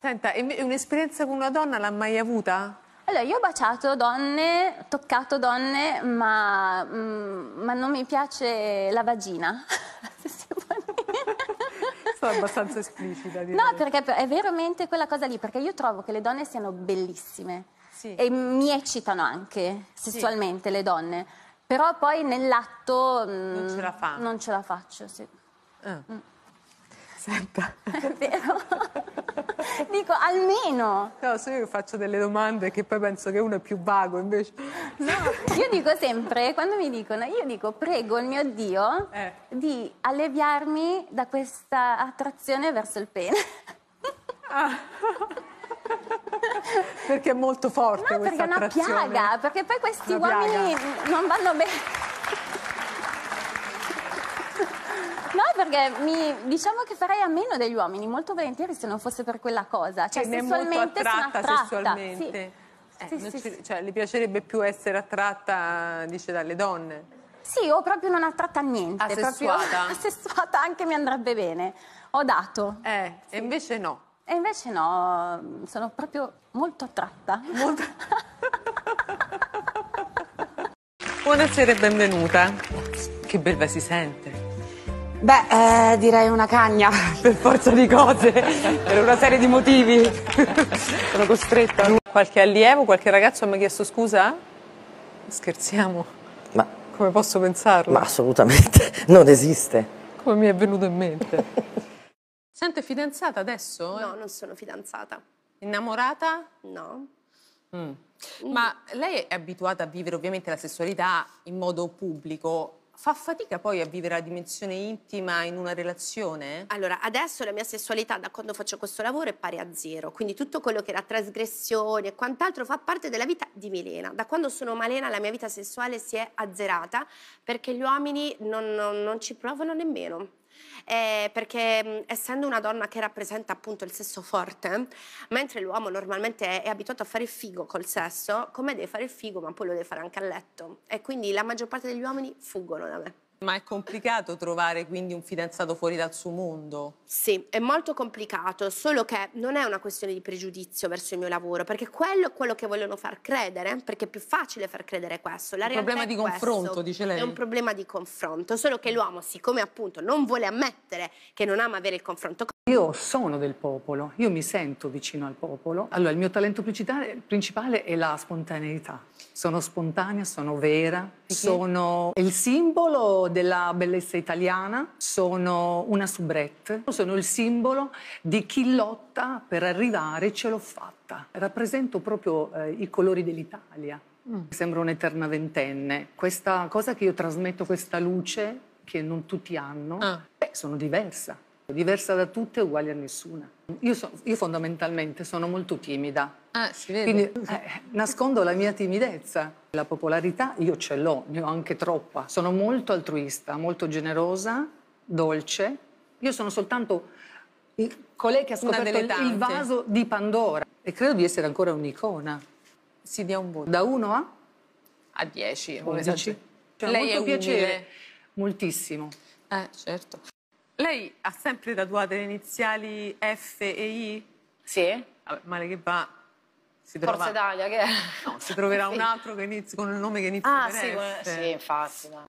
Senta, un'esperienza con una donna l'ha mai avuta? Allora, io ho baciato donne, toccato donne, ma, mm, ma non mi piace la vagina. Sono abbastanza esplicita. Direi. No, perché è veramente quella cosa lì, perché io trovo che le donne siano bellissime. Sì. E mi eccitano anche sessualmente sì. le donne. Però poi nell'atto... Mm, non ce la fa. Non ce la faccio, sì. Ah. Mm. Senta. È vero. dico almeno. No, se io faccio delle domande che poi penso che uno è più vago invece. No, io dico sempre, quando mi dicono, io dico prego il mio Dio eh. di alleviarmi da questa attrazione verso il pene. Ah. perché è molto forte no, questa attrazione. perché è una piaga, perché poi questi una uomini piaga. non vanno bene. No, perché mi, diciamo che farei a meno degli uomini, molto volentieri se non fosse per quella cosa. Cioè, che sessualmente sono attratta. Sessualmente. Sì. Eh, sì, sì, ci, cioè, le piacerebbe più essere attratta, dice, dalle donne? Sì, o proprio non attratta a niente. Assessuata? Proprio, asessuata anche mi andrebbe bene. Ho dato. Eh, e invece no. E invece no, sono proprio molto attratta. Molto... Buonasera e benvenuta. Che belva si sente. Beh, eh, direi una cagna, per forza di cose, per una serie di motivi. Sono costretta. Qualche allievo, qualche ragazzo mi ha chiesto scusa? Scherziamo. Ma come posso pensarlo? Ma assolutamente, non esiste. Come mi è venuto in mente. Sente fidanzata adesso? No, non sono fidanzata. Innamorata? No. Mm. Ma lei è abituata a vivere ovviamente la sessualità in modo pubblico fa fatica poi a vivere la dimensione intima in una relazione? Allora, adesso la mia sessualità da quando faccio questo lavoro è pari a zero, quindi tutto quello che era trasgressione e quant'altro fa parte della vita di Milena. Da quando sono Malena la mia vita sessuale si è azzerata perché gli uomini non, non, non ci provano nemmeno eh, perché mm, essendo una donna che rappresenta appunto il sesso forte, mentre l'uomo normalmente è abituato a fare figo col sesso, come deve fare il figo, ma poi lo deve fare anche a letto. E quindi la maggior parte degli uomini fuggono da me. Ma è complicato trovare quindi un fidanzato fuori dal suo mondo? Sì, è molto complicato, solo che non è una questione di pregiudizio verso il mio lavoro, perché quello è quello che vogliono far credere, perché è più facile far credere questo. La un problema di questo, confronto, dice lei. È un problema di confronto, solo che l'uomo, siccome appunto non vuole ammettere che non ama avere il confronto io sono del popolo, io mi sento vicino al popolo. Allora, il mio talento principale è la spontaneità. Sono spontanea, sono vera, sono il simbolo della bellezza italiana, sono una soubrette, sono il simbolo di chi lotta per arrivare, e ce l'ho fatta. Rappresento proprio eh, i colori dell'Italia. Mm. Sembro un'eterna ventenne. Questa cosa che io trasmetto, questa luce che non tutti hanno, ah. beh, sono diversa diversa da tutte, uguale a nessuna. Io, so, io fondamentalmente sono molto timida. Ah, si vede. Quindi eh, nascondo la mia timidezza. La popolarità io ce l'ho, ne ho anche troppa. Sono molto altruista, molto generosa, dolce. Io sono soltanto colei che ha scoperto il vaso di Pandora. E credo di essere ancora un'icona. Si dia un voto. Da 1 a? A 10. Cioè, Lei molto piacere. Umile. Moltissimo. Eh, certo. Lei ha sempre tatuato le iniziali F e I? Sì. Vabbè, male che va. Si trova... Forza Italia, che è? No, si troverà sì. un altro che inizi, con il nome che inizia ah, sì, F. Ah, sì, infatti. No.